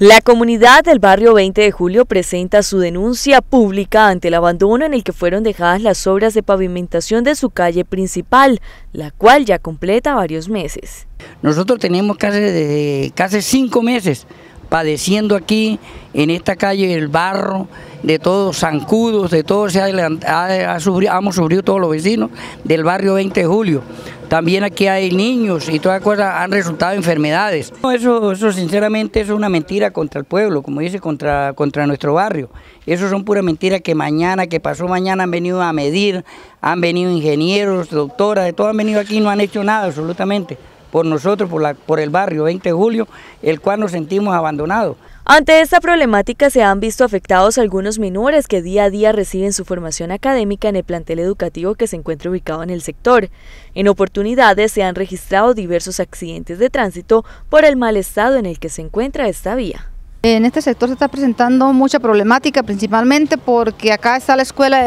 La comunidad del barrio 20 de julio presenta su denuncia pública ante el abandono en el que fueron dejadas las obras de pavimentación de su calle principal, la cual ya completa varios meses. Nosotros tenemos casi, casi cinco meses padeciendo aquí en esta calle el barro, de todos zancudos, de todos, hemos sufrido todos los vecinos del barrio 20 de julio también aquí hay niños y todas cosas han resultado enfermedades. Eso, eso sinceramente es una mentira contra el pueblo, como dice, contra, contra nuestro barrio. Eso son pura mentiras que mañana, que pasó mañana, han venido a medir, han venido ingenieros, doctoras, de todo han venido aquí y no han hecho nada absolutamente por nosotros, por, la, por el barrio 20 de julio, el cual nos sentimos abandonados. Ante esta problemática se han visto afectados algunos menores que día a día reciben su formación académica en el plantel educativo que se encuentra ubicado en el sector. En oportunidades se han registrado diversos accidentes de tránsito por el mal estado en el que se encuentra esta vía. En este sector se está presentando mucha problemática, principalmente porque acá está la escuela,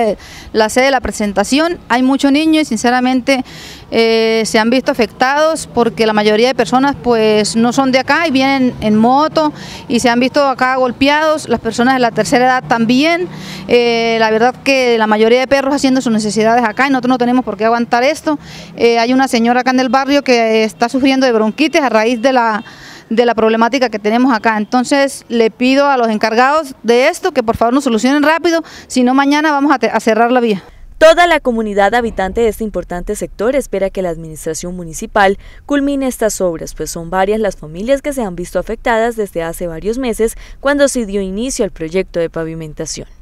la sede de la presentación, hay muchos niños y sinceramente eh, se han visto afectados porque la mayoría de personas pues no son de acá y vienen en moto y se han visto acá golpeados, las personas de la tercera edad también, eh, la verdad que la mayoría de perros haciendo sus necesidades acá y nosotros no tenemos por qué aguantar esto. Eh, hay una señora acá en el barrio que está sufriendo de bronquitis a raíz de la de la problemática que tenemos acá. Entonces le pido a los encargados de esto que por favor nos solucionen rápido, si no mañana vamos a, a cerrar la vía. Toda la comunidad habitante de este importante sector espera que la administración municipal culmine estas obras, pues son varias las familias que se han visto afectadas desde hace varios meses cuando se dio inicio al proyecto de pavimentación.